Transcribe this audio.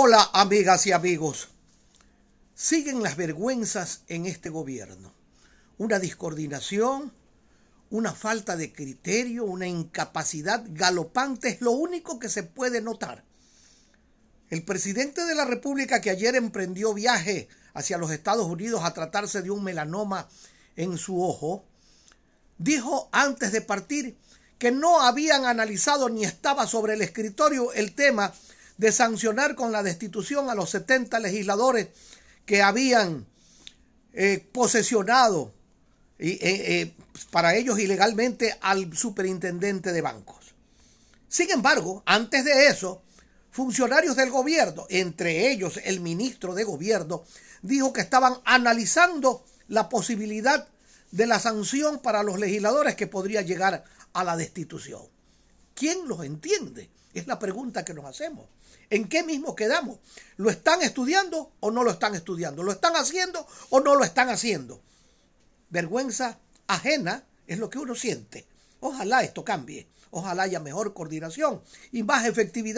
Hola amigas y amigos. Siguen las vergüenzas en este gobierno. Una discoordinación, una falta de criterio, una incapacidad galopante es lo único que se puede notar. El presidente de la República que ayer emprendió viaje hacia los Estados Unidos a tratarse de un melanoma en su ojo, dijo antes de partir que no habían analizado ni estaba sobre el escritorio el tema de sancionar con la destitución a los 70 legisladores que habían eh, posesionado eh, eh, para ellos ilegalmente al superintendente de bancos. Sin embargo, antes de eso, funcionarios del gobierno, entre ellos el ministro de gobierno, dijo que estaban analizando la posibilidad de la sanción para los legisladores que podría llegar a la destitución. ¿Quién los entiende? Es la pregunta que nos hacemos. ¿En qué mismo quedamos? ¿Lo están estudiando o no lo están estudiando? ¿Lo están haciendo o no lo están haciendo? Vergüenza ajena es lo que uno siente. Ojalá esto cambie. Ojalá haya mejor coordinación y más efectividad.